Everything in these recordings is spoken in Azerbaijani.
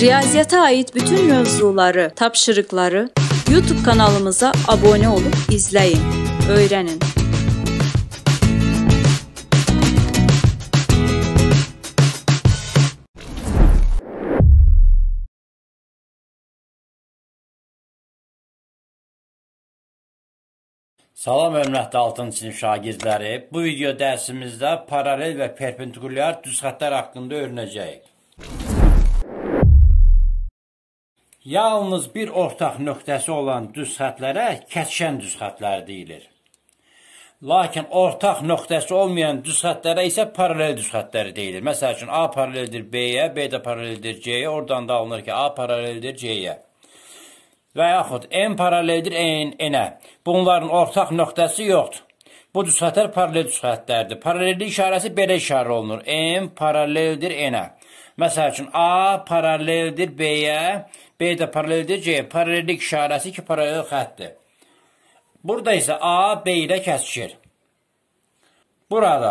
Riyaziyata ait bütün mevzuları, tapşırıkları YouTube kanalımıza abone olup izleyin, öğrenin. Salam ömrətli altın sinif şagirdləri. Bu video dərsimizdə paralel və perpendikulyar düz xətlər haqqında öyrənəcəyik. yalnız bir ortaq nöqtəsi olan düz xətlərə kətkən düz xətlər deyilir. Lakin ortaq nöqtəsi olmayan düz xətlərə isə paralel düz xətləri deyilir. Məsəl üçün A paraleldir B-yə, B də paraleldir C-yə, oradan da alınır ki, A paraleldir C-yə. Və yaxud M paraleldir N-ə. Bunların ortaq nöqtəsi yoxdur. Bu düz xətlər paralel düz xətlərdir. Paralellik işarəsi belə işarə olunur. M paraleldir N-ə. Məsəl üçün A paraleldir B-yə, B də paralel deyəcək, paralellik işarəsi ki, paralel xəttdir. Burada isə A B ilə kəsişir. Burada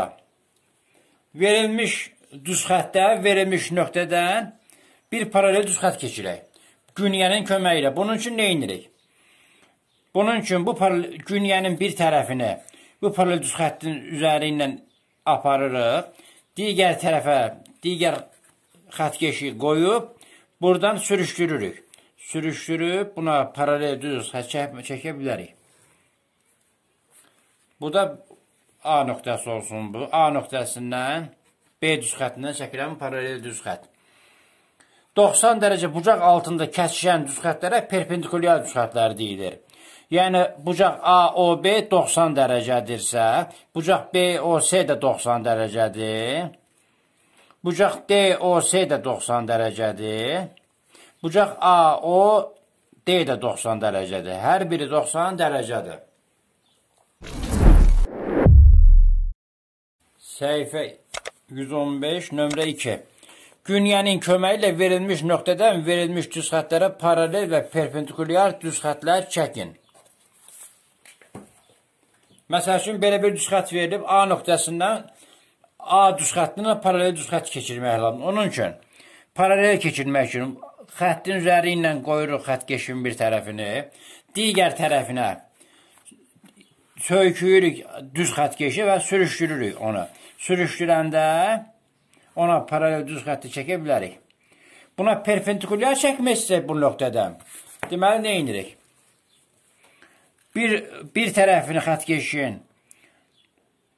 verilmiş düz xəttdə, verilmiş nöqtədən bir paralel düz xətt keçirək. Günyənin köməyi ilə. Bunun üçün nə edirik? Bunun üçün bu günyənin bir tərəfini bu paralel düz xəttin üzəri ilə aparırıq. Digər tərəfə, digər xətt keçi qoyub buradan sürüşdürürük sürüşdürüb buna paralel düz çəkə bilərik. Bu da A nöqtəsi olsun bu. A nöqtəsindən B düz xəttindən çəkilən paralel düz xətt. 90 dərəcə bucaq altında kəsişən düz xəttlərə perpendikulyar düz xəttlər deyilir. Yəni, bucaq AOB 90 dərəcədirsə, bucaq BOC də 90 dərəcədir. Bucaq DOC də 90 dərəcədir. Bucaq A, O, D də 90 dərəcədir. Hər biri 90 dərəcədir. Səhifə 115, nömrə 2. Günyənin köməyi ilə verilmiş nöqtədən verilmiş düz xətlərə paralel və perpendikulyar düz xətlər çəkin. Məsəl üçün, belə bir düz xət verilib, A nöqtəsindən A düz xəttinə paralel düz xət keçirmək lazımdır. Onun üçün, paralel keçirmək üçün xəttin üzəri ilə qoyuruq xəttkeşin bir tərəfini, digər tərəfinə söyküyürük düz xəttkeşi və sürüşdürürük onu. Sürüşdürəndə ona paralel düz xətti çəkə bilərik. Buna perpendikulyar çəkmək bu nöqtədə. Deməli, nə edirik? Bir, bir tərəfini xəttkeşin,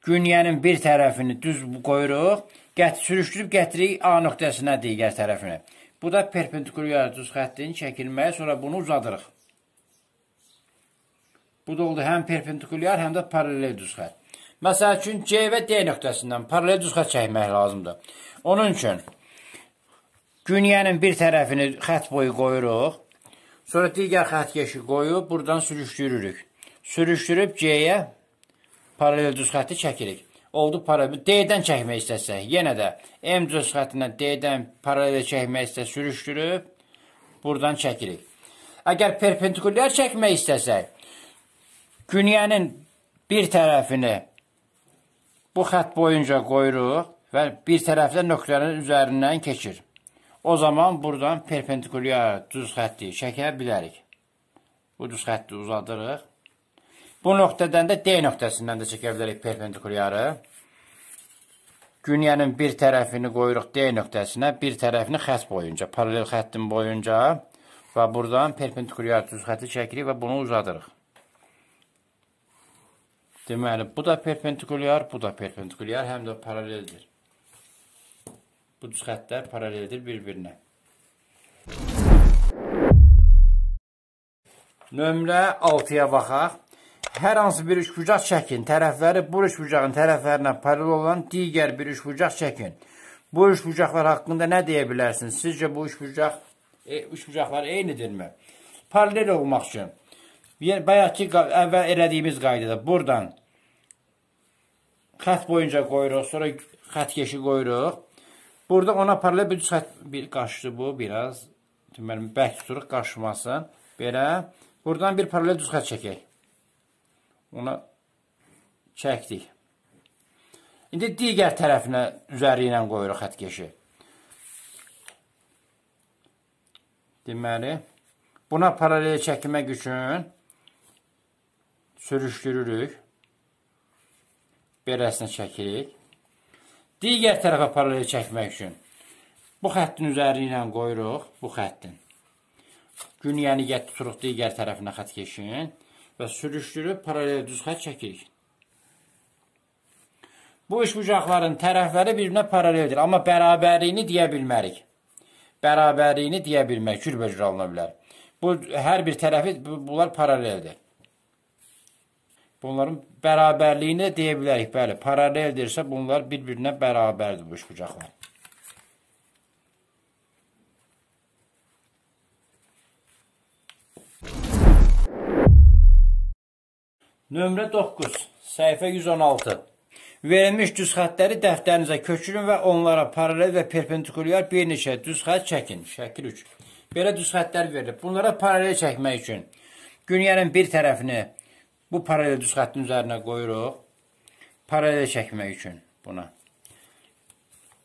günyənin bir tərəfini düz qoyuruq, qət, sürüşdürüb gətirik A nöqtəsinə digər tərəfini. Bu da perpendikulyar düz xəttin çəkilməyi, sonra bunu uzadırıq. Bu da oldu həm perpendikulyar, həm də paralel düz xətt. Məsəl üçün, C və D nöqtəsindən paralel düz xətt çəkmək lazımdır. Onun üçün, günyənin bir tərəfini xət boyu qoyuruq, sonra digər xət keşi qoyub, buradan sürüşdürürük. Sürüşdürüb C-yə paralel düz xətti çəkirik oldu paralel. D-dən çəkmək istəsək, yenə də M cüz xəttindən D-dən paralel çəkmək istəsək, sürüşdürüb buradan çəkirik. Əgər perpendikulyar çəkmək istəsək, günyənin bir tərəfini bu xətt boyunca qoyuruq və bir tərəfdə nöqtənin üzərindən keçir. O zaman buradan perpendikulyar düz xətti çəkə bilərik. Bu düz xətti uzadırıq. Bu nöqtədən də D nöqtəsindən də çəkə bilərik perpendikulyarı. Günyənin bir tərəfini qoyuruq D nöqtəsinə, bir tərəfini xətt boyunca, paralel xəttin boyunca və buradan perpendikulyar düz xətti çəkirik və bunu uzadırıq. Deməli, bu da perpendikulyar, bu da perpendikulyar, həm də paraleldir. Bu düz xəttlər paraleldir bir-birinə. Nömrə 6-ya baxaq hər hansı bir üçbucaq çəkin, tərəfləri bu üçbucağın tərəflərinə paralel olan digər bir üçbucaq çəkin. Bu üçbucaqlar haqqında nə deyə bilərsiniz? Sizcə bu üçbucaq e, üçbucaqlar eynidirmi? Paralel olmaq üçün bayaq ki əvvəl elədiyimiz qaydada burdan xətt boyunca qoyuruq, sonra xətt keşi qoyuruq. Burada ona paralel bir xətt bir qaşdı bu biraz. Deməli bərk tuturuq qaşmasın. Belə. Buradan bir paralel düz xətt çəkək ona çəkdik. İndi digər tərəfinə üzəri ilə qoyuruq xətkeşi. Deməli, buna paralel çəkmək üçün sürüşdürürük. Beləsinə çəkirik. Digər tərəfə paralel çəkmək üçün bu xəttin üzəri ilə qoyuruq bu xəttin. Günyəni gətirib digər tərəfinə xətt keçin və sürüşdürüb paralel düz xətt çəkirik. Bu üç bucaqların tərəfləri bir-birinə paraleldir, amma bərabərliyini deyə bilmərik. Bərabərliyini deyə bilmək cürbəcür alına bilər. Bu hər bir tərəfi bunlar paraleldir. Bunların bərabərliyini deyə bilərik, bəli. Paraleldirsə bunlar bir-birinə bərabərdir bu üç bucaqlar. Nömrə 9, səhifə 116. Verilmiş düz xətləri dəftərinizə köçürün və onlara paralel və perpendikulyar bir neçə düz xət çəkin. Şəkil 3. Belə düz xətlər verilib. Bunlara paralel çəkmək üçün günyənin bir tərəfini bu paralel düz xəttin üzərinə qoyuruq. Paralel çəkmək üçün buna.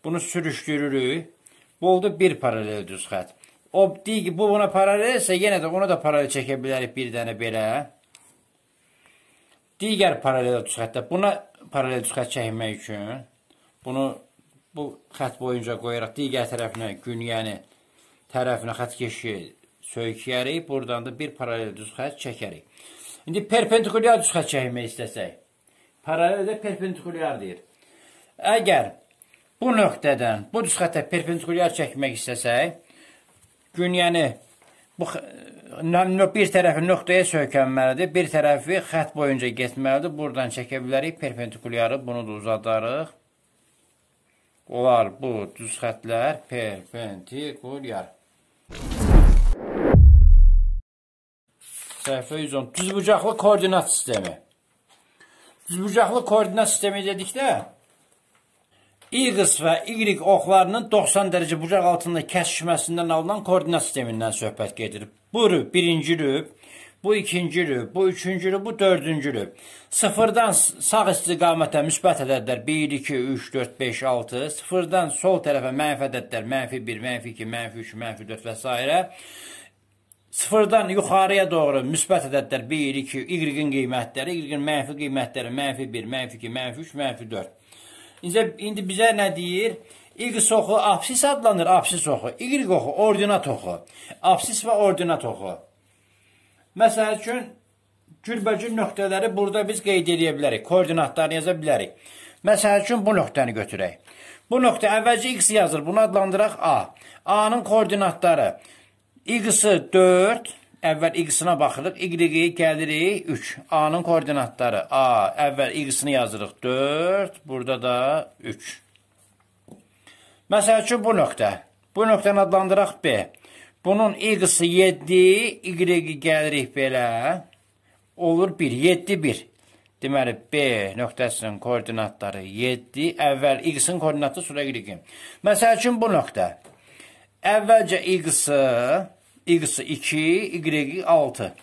Bunu sürüşdürürük. Bu oldu bir paralel düz xət. O, bu buna paralelsə yenə də ona da paralel çəkə bilərik bir dənə belə digər paralel düz xəttə buna paralel düz xətt çəkmək üçün bunu bu xətt boyunca qoyaraq digər tərəfinə günyəni tərəfinə xətt keşi söykəyərik. Buradan da bir paralel düz xətt çəkərik. İndi perpendikulyar düz xətt çəkmək istəsək, paralel də perpendikulyar deyir. Əgər bu nöqtədən bu düz xəttə perpendikulyar çəkmək istəsək, günyəni bu bir tərəfi nöqtəyə söykənməlidir, bir tərəfi xət boyunca getməlidir. Buradan çəkə bilərik, perpendikulyarı bunu da uzadarıq. Olar bu düz xətlər perpendikulyar. Səhifə 110. Düzbucaqlı koordinat sistemi. Düzbucaqlı koordinat sistemi dedikdə X və Y oxlarının 90 dərəcə bucaq altında kəsişməsindən alınan koordinat sistemindən söhbət gedir. Bu rüb birinci rüb, bu ikinci rüb, bu üçüncü rüb, bu dördüncü rüb. Sıfırdan sağ istiqamətə müsbət ədədlər 1, 2, 3, 4, 5, 6. Sıfırdan sol tərəfə mənfi ədədlər mənfi 1, mənfi 2, mənfi 3, mənfi 4 və s. Sıfırdan yuxarıya doğru müsbət ədədlər 1, 2, y-in qiymətləri, y-in mənfi qiymətləri, mənfi 1, mənfi 2, mənfi 3, mənfi 4. İncə, indi bizə nə deyir? İqis oxu apsis adlanır, apsis oxu. İqrik oxu, ordinat oxu. Apsis və ordinat oxu. Məsəl üçün, cürbəcür nöqtələri burada biz qeyd edə bilərik, koordinatlarını yaza bilərik. Məsəl üçün, bu nöqtəni götürək. Bu nöqtə əvvəlcə x yazır, bunu adlandıraq A. A-nın koordinatları x-i 4, Əvvəl x-ına baxırıq, y-i gəlirik 3. A-nın koordinatları. A, əvvəl x-ini yazırıq 4, burada da 3. Məsəl üçün bu nöqtə. Bu nöqtəni adlandıraq B. Bunun x-i 7, y-i gəlirik belə. Olur 1, 7, 1. Deməli, B nöqtəsinin koordinatları 7, əvvəl x-in koordinatı sonra y-in. Məsəl üçün, bu nöqtə. Əvvəlcə x-i x 2, y 6.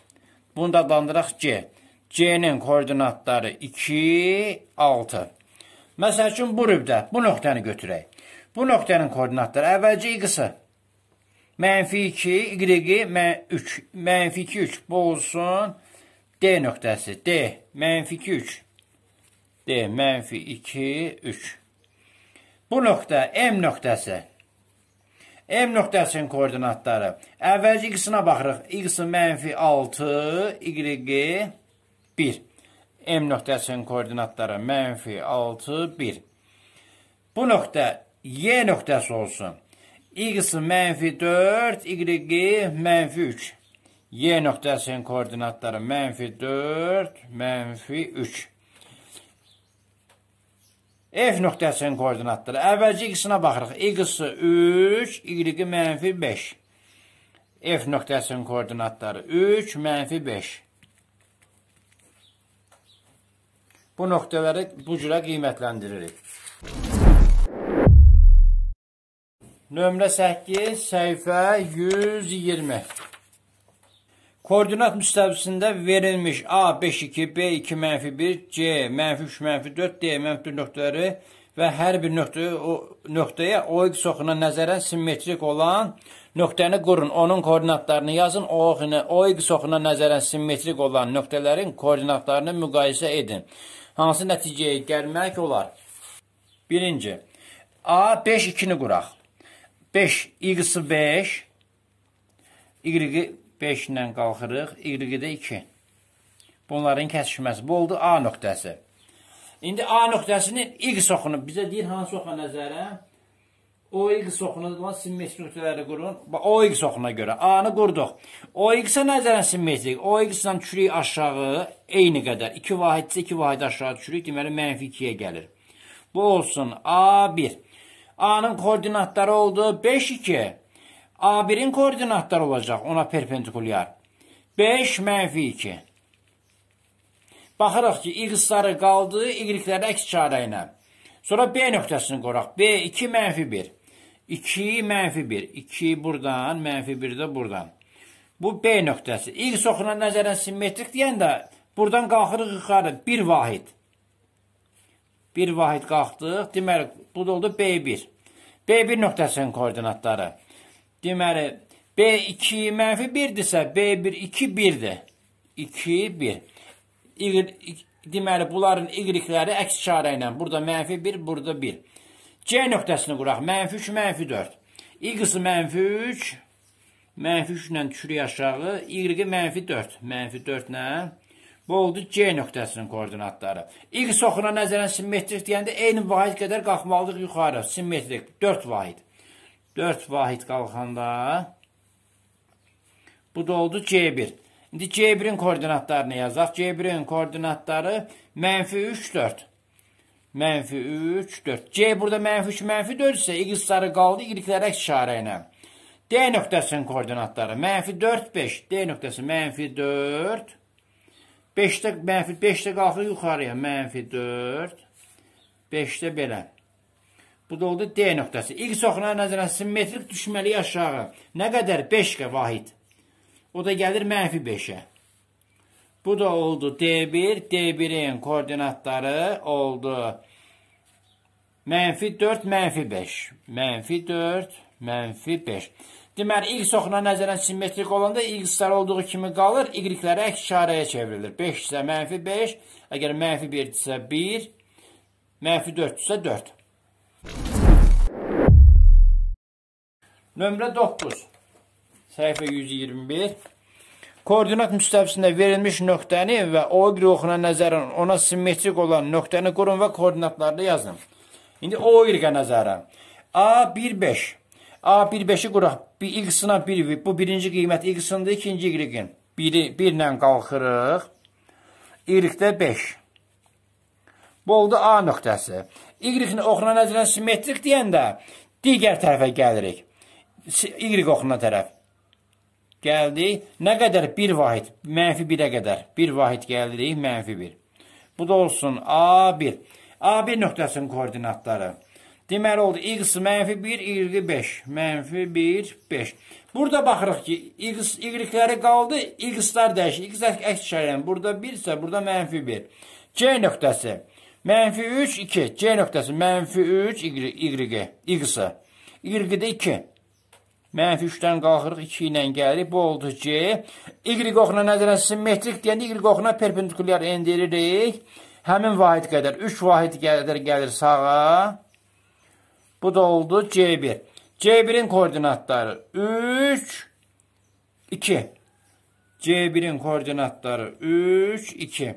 Bunu da adlandıraq C. C-nin koordinatları 2, 6. Məsəl üçün, bu rübdə bu nöqtəni götürək. Bu nöqtənin koordinatları əvvəlcə x-i. Mənfi 2, y-i, mən 3. Mənfi 2, 3. Bu olsun D nöqtəsi. D, mənfi 2, 3. D, mənfi 2, 3. Bu nöqtə M nöqtəsi. M nöqtəsinin koordinatları. Əvvəlcə x-ına baxırıq. x mənfi 6, y 1. M nöqtəsinin koordinatları mənfi 6, 1. Bu nöqtə y nöqtəsi olsun. x mənfi 4, y mənfi 3. Y nöqtəsinin koordinatları mənfi 4, mənfi 3. F nöqtəsinin koordinatları. Əvvəlcə x-ına baxırıq. x-i 3, y-i mənfi 5. F nöqtəsinin koordinatları 3, mənfi 5. Bu nöqtələri bu cürə qiymətləndiririk. Nömrə 8, səhifə 120. Koordinat müstəvisində verilmiş A52, B2-1, C-3-4, D-4 nöqtələri və hər bir nöqtə, o, nöqtəyə OX oxuna nəzərən simmetrik olan nöqtəni qurun. Onun koordinatlarını yazın. Oxuna, OX oxuna nəzərən simmetrik olan nöqtələrin koordinatlarını müqayisə edin. Hansı nəticəyə gəlmək olar? Birinci, A5-2-ni quraq. 5, X5, Y 5 ilə qalxırıq, y-də 2. Bunların kəsişməsi. Bu oldu A nöqtəsi. İndi A nöqtəsinin y soxunu bizə deyir hansı oxa nəzərə? O y soxunu olan simmetrik nöqtələri qurun. Bax O y soxuna görə A-nı qurduq. O y-sə nəzərən simmetrik. O y-dən düşürük aşağı eyni qədər. 2 vahidcə 2 vahid aşağı düşürük, deməli -2-yə gəlir. Bu olsun A1. A-nın koordinatları oldu 5 2. A1-in koordinatları olacaq ona perpendikulyar. 5 mənfi 2. Baxırıq ki, x-ları qaldı, y-ləri əks çarə ilə. Sonra B nöqtəsini qoraq. B 2 mənfi 1. 2 mənfi 1. 2 buradan, mənfi 1 də buradan. Bu B nöqtəsi. X oxuna nəzərən simmetrik deyəndə buradan qalxırıq yuxarı 1 vahid. 1 vahid qalxdıq. Deməli, bu da oldu B1. B1 nöqtəsinin koordinatları. Deməli, B2 mənfi 1-dirsə, B1, 2, 1-dir. 2, 1. Y, deməli, bunların y-ləri əks işarə ilə. Burada mənfi 1, burada 1. C nöqtəsini quraq. Mənfi 3, mənfi 4. Y-sı mənfi 3, mənfi 3 ilə düşürük aşağı. Y-i mənfi 4. Mənfi 4 ilə. Bu oldu C nöqtəsinin koordinatları. Y oxuna nəzərən simmetrikdir, yəni də eyni vahid qədər qalxmalıyıq yuxarı. Simmetrik 4 vahid. 4 vahid qalxanda bu da oldu C1. İndi C1-in koordinatlarını yazaq. C1-in koordinatları mənfi 3, 4. Mənfi 3, 4. C burada mənfi 3, mənfi 4 isə iqizları qaldı iqiliklərə işarə ilə. D nöqtəsinin koordinatları mənfi 4, 5. D nöqtəsi mənfi 4. 5-də mənfi 5-də qalxır yuxarıya. Mənfi 4. 5-də belə. Bu da oldu D nöqtəsi. X oxuna nəzərən simmetrik düşməli aşağı. Nə qədər? 5 qə vahid. O da gəlir mənfi 5-ə. Bu da oldu D1. D1-in koordinatları oldu mənfi 4, mənfi 5. Mənfi 4, mənfi 5. Deməli, x oxuna nəzərən simmetrik olanda x-lər olduğu kimi qalır, y-lərə işarəyə çevrilir. 5 isə mənfi 5, əgər mənfi 1 isə 1, mənfi 4 isə 4. Nömrə 9. Səhifə 121. Koordinat müstəvisində verilmiş nöqtəni və o qroxuna nəzərən ona simmetrik olan nöqtəni qurun və koordinatlarını yazın. İndi o qrqa nəzərən. A15. A15-i quraq. Bir x-ına 1, bu birinci qiymət x-ındır, ikinci y-in. 1 ilə qalxırıq. Y-də 5. Bu oldu A nöqtəsi. Y-in oxuna nəzərən simmetrik deyəndə digər tərəfə gəlirik. Y oxuna tərəf. Gəldik. Nə qədər? 1 vahid. Mənfi 1-ə qədər. 1 vahid gəldik. Mənfi 1. Bu da olsun A1. A1 nöqtəsinin koordinatları. Deməli oldu x mənfi 1, y 5. Mənfi 1, 5. Burada baxırıq ki, x, y-ləri qaldı, x-lər dəyişir. x əks işarənin burada 1 isə burada mənfi 1. C nöqtəsi. Mənfi 3, 2. C nöqtəsi. Mənfi 3, y, y, y-sı. Y-də 2. Mənfi 3-dən qalxırıq, 2 ilə gəlib. Bu oldu C. Y oxuna nəzərən simmetrik deyəndə Y oxuna perpendikulyar endiririk. Həmin vahid qədər, 3 vahid qədər gəlir sağa. Bu da oldu C1. C1-in koordinatları 3, 2. C1-in koordinatları 3, 2.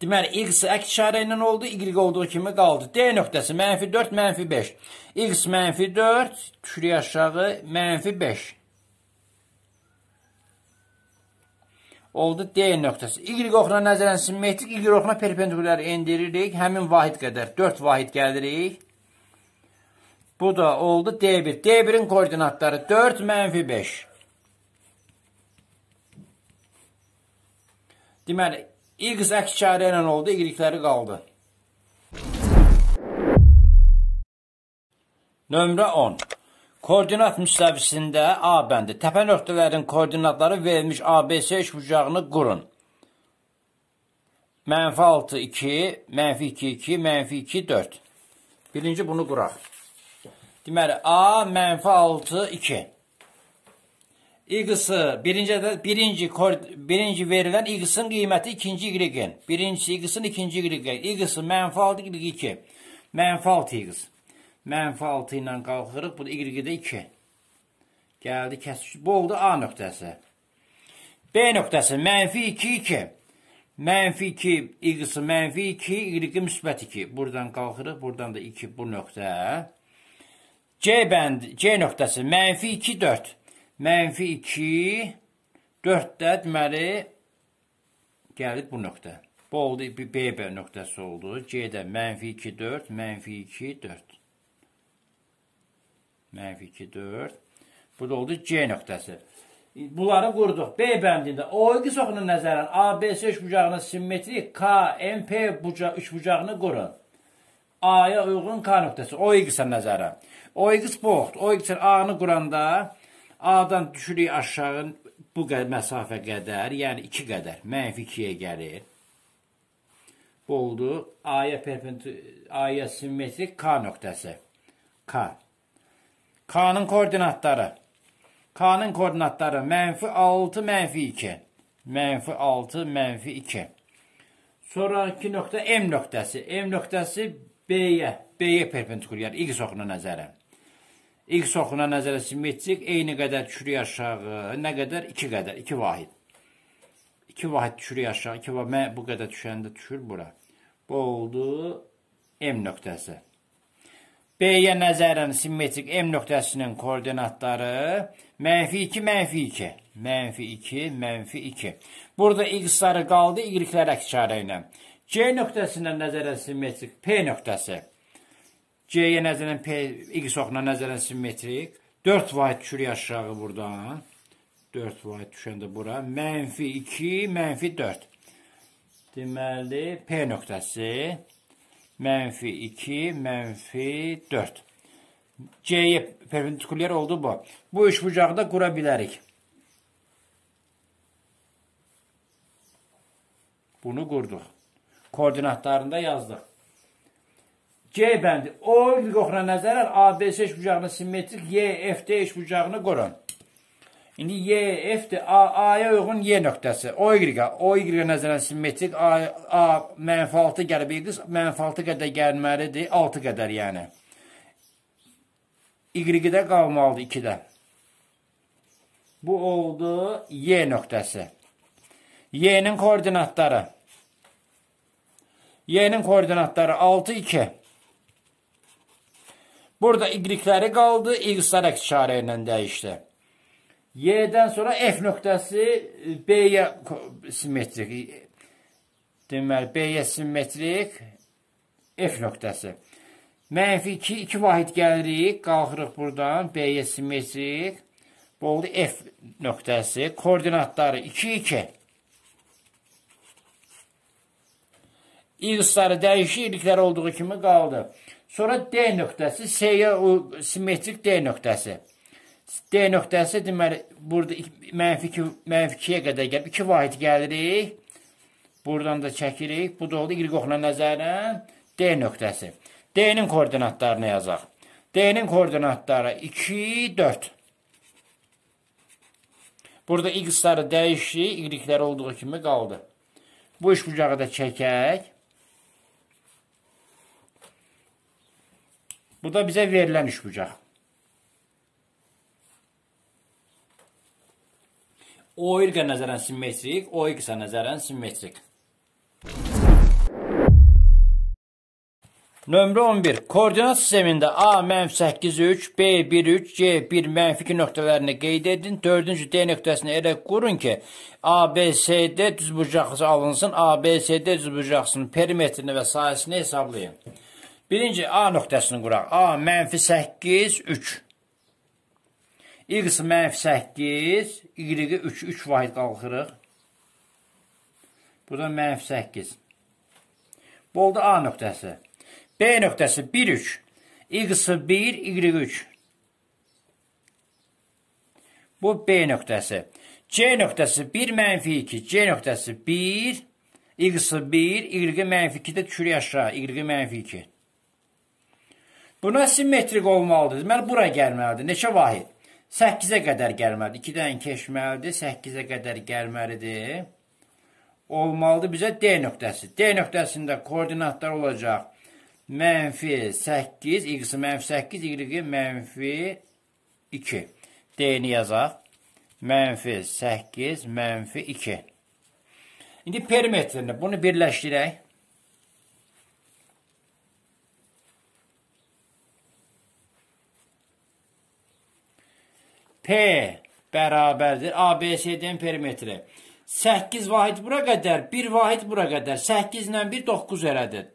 Deməli, x əks işarə ilə oldu, y olduğu kimi qaldı. D nöqtəsi mənfi 4, mənfi 5. x mənfi 4, düşürük aşağı, mənfi 5. Oldu D nöqtəsi. Y oxuna nəzərən simmetrik, y oxuna perpendikulyar endiririk. Həmin vahid qədər, 4 vahid gəlirik. Bu da oldu D1. D1-in koordinatları 4, mənfi 5. Deməli, X əks-işarə ilə oldu, Y-ləri qaldı. Nömrə 10. Koordinat müstəvisində A bəndi. Təpə nöqtələrin koordinatları verilmiş ABC üçbucağını qurun. Mənfi 6, 2, mənfi 2, 2, mənfi 2, 4. Birinci bunu quraq. Deməli, A mənfi 6, 2. Y-sı birinci, birinci, birinci verilən Y-sın qiyməti ikinci Y-in. Birincisi Y-sın ikinci Y-in. Y-sı mənfi 6, Y-2. Mənfi 6 Y-s. Mənfi 6 ilə qalxırıq. Bu Y-də 2. Gəldi, kəsiş. Bu oldu A nöqtəsi. B nöqtəsi mənfi 2, 2. Mənfi 2, Y-sı mənfi 2, Y-i müsbət 2. Buradan qalxırıq. Buradan da 2 bu nöqtə. C bənd, C nöqtəsi mənfi 2, 4. Mənfi 2, 4-də deməli gəlib bu nöqtə. Bu oldu B-B nöqtəsi oldu. G-də mənfi 2, 4, mənfi 2, 4. Mənfi 2, 4. Bu da oldu C nöqtəsi. Bunları vurduq. B bəndində O2 soxunu nəzərən ABC üçbucağının simmetrik KMP bucaq üçbucağını qurun. A-ya uyğun K nöqtəsi O2 nəzərən. O2 boxdur. O2 A-nı quranda A-dan düşürük aşağı bu qədər məsafə qədər, yəni 2 qədər, mənfi 2-yə gəlir. Bu oldu A-ya A-ya simmetrik K nöqtəsi. K. K-nın koordinatları. K-nın koordinatları mənfi 6, mənfi 2. Mənfi 6, mənfi 2. Sonraki nöqtə M nöqtəsi. M nöqtəsi B-yə, B-yə perpendikulyar, X oxuna nəzərən. X oxuna nəzərə simmetrik eyni qədər düşürük aşağı, nə qədər? 2 qədər, 2 vahid. 2 vahid düşürük aşağı, 2 vahid, mən bu qədər düşəndə düşür bura. Bu oldu M nöqtəsi. B-yə nəzərən simmetrik M nöqtəsinin koordinatları mənfi 2, mənfi 2. Mənfi 2, mənfi 2. Burada X-ları qaldı Y-lər əkişarə ilə. C nöqtəsindən nəzərə simmetrik P nöqtəsi. C-yə nəzərən P, Y oxuna nəzərən simmetrik. 4 vayt düşür aşağı buradan. 4 vayt düşəndə bura. Mənfi 2, mənfi 4. Deməli, P nöqtəsi. Mənfi 2, mənfi 4. C-yə perpendikulyar oldu bu. Bu üç bucağı da qura bilərik. Bunu qurduq. Koordinatlarında yazdıq. C bəndi. O hüquqla nəzərən ABC eş bucağına simmetrik YFD eş bucağını qurun. İndi YFD AA-ya uyğun Y nöqtəsi. O Y-ə, O Y-ə nəzərən simmetrik A, A mənfi 6 gəlib X mənfi 6 qədər gəlməlidir, 6 qədər yəni. Y-də qalmalıdır 2-də. Bu oldu Y nöqtəsi. Y-nin koordinatları. Y-nin koordinatları 6 2 Burada y-ləri qaldı, y-lər əks işarə ilə dəyişdi. Y-dən sonra F nöqtəsi B-yə simmetrik. Deməli, B-yə simmetrik F nöqtəsi. Mənfi 2, 2 vahid gəlirik, qalxırıq buradan, B-yə simmetrik. Bu oldu F nöqtəsi. Koordinatları 2, 2. irisları dəyişikliklər olduğu kimi qaldı. Sonra D nöqtəsi, S-yə o simmetrik D nöqtəsi. D nöqtəsi deməli burada mənfi 2 mənfi 2-yə qədər gəlib 2 vahid gəlirik. Buradan da çəkirik. Bu da oldu y oxla nəzərlə D nöqtəsi. D-nin koordinatlarını yazaq. D-nin koordinatları 2, 4. Burada x-ları dəyişik, y-lər olduğu kimi qaldı. Bu iş bucağı da çəkək. Burada bizə verilən üç bucaq. OIRQ-ə nəzərən simmetrik, OX-ə nəzərən simmetrik. Nömrə 11. Koordinat sistemində A mənfi 8, 3, B 1, 3, C 1 mənfi 2 nöqtələrini qeyd edin. 4-cü D nöqtəsini elə qurun ki, ABCD düzbucaqlısı alınsın, ABCD düzbucaqlısının perimetrini və sayəsini hesablayın. Birinci A nöqtəsini quraq. A mənfi 8, 3. X mənfi 8, Y-i 3, 3 vahid qalxırıq. Burada mənfi 8. Bu oldu A nöqtəsi. B nöqtəsi 1, 3. X-i 1, Y-i 3. Bu B nöqtəsi. C nöqtəsi 1, mənfi 2. C nöqtəsi 1, X-i 1, Y-i mənfi 2-də düşür aşağı. Y-i mənfi 2. Buna simmetrik olmalıdır. Deməli, bura gəlməlidir. Neçə vahid? 8-ə qədər gəlməlidir. 2-dən keçməlidir, 8-ə qədər gəlməlidir. Olmalıdır bizə D nöqtəsi. D nöqtəsində koordinatlar olacaq. Mənfi 8, x mənfi 8, y mənfi 2. D-ni yazaq. Mənfi 8, mənfi 2. İndi perimetrini bunu birləşdirək. P bərabərdir ABC-nin perimetri. 8 vahid bura qədər, 1 vahid bura qədər. 8 ilə 1 9 elədir.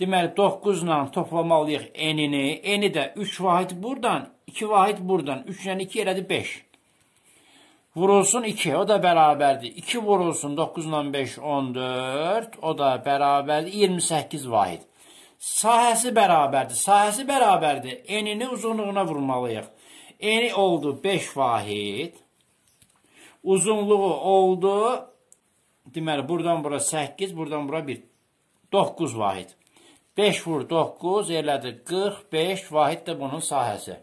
Deməli 9 ilə toplamalıyıq n-ini. n-i də 3 vahid burdan, 2 vahid burdan. 3 ilə 2 elədi 5. Vurulsun 2, o da bərabərdir. 2 vurulsun 9 ilə 5 14, o da bərabərdir 28 vahid. Sahəsi bərabərdir. Sahəsi bərabərdir. N-ini uzunluğuna vurmalıyıq. Eni oldu 5 vahid. Uzunluğu oldu, deməli, buradan bura 8, buradan bura 1, 9 vahid. 5 vur 9 elədir 45 vahid də bunun sahəsi.